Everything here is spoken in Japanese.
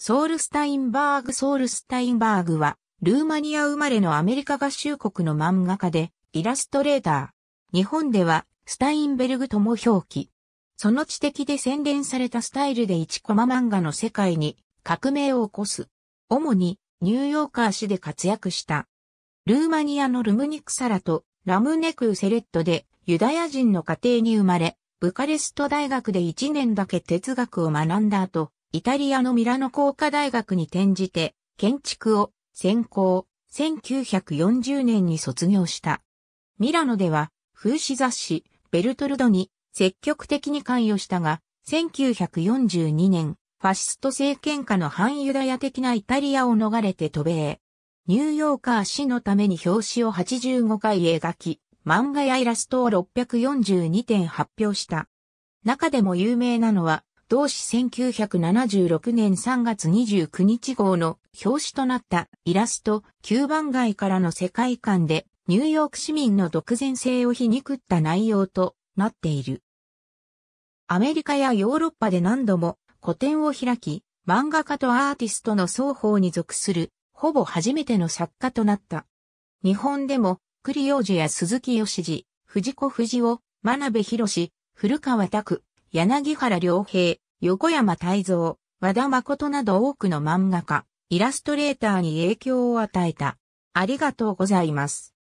ソールスタインバーグ・ソールスタインバーグは、ルーマニア生まれのアメリカ合衆国の漫画家で、イラストレーター。日本では、スタインベルグとも表記。その知的で洗練されたスタイルで1コマ漫画の世界に革命を起こす。主にニューヨーカー市で活躍した。ルーマニアのルムニクサラとラムネクーセレットでユダヤ人の家庭に生まれ、ブカレスト大学で1年だけ哲学を学んだ後、イタリアのミラノ工科大学に転じて、建築を専攻、1940年に卒業した。ミラノでは、風刺雑誌、ベルトルドに積極的に関与したが、1942年、ファシスト政権下の反ユダヤ的なイタリアを逃れて渡米。ニューヨーカー氏のために表紙を85回描き、漫画やイラストを642点発表した。中でも有名なのは、同誌1976年3月29日号の表紙となったイラスト9番街からの世界観でニューヨーク市民の独善性を皮肉った内容となっている。アメリカやヨーロッパで何度も個展を開き、漫画家とアーティストの双方に属する、ほぼ初めての作家となった。日本でも、栗王子や鈴木義次、藤子藤二雄、真鍋博古川拓、柳原良平、横山泰造、和田誠など多くの漫画家、イラストレーターに影響を与えた。ありがとうございます。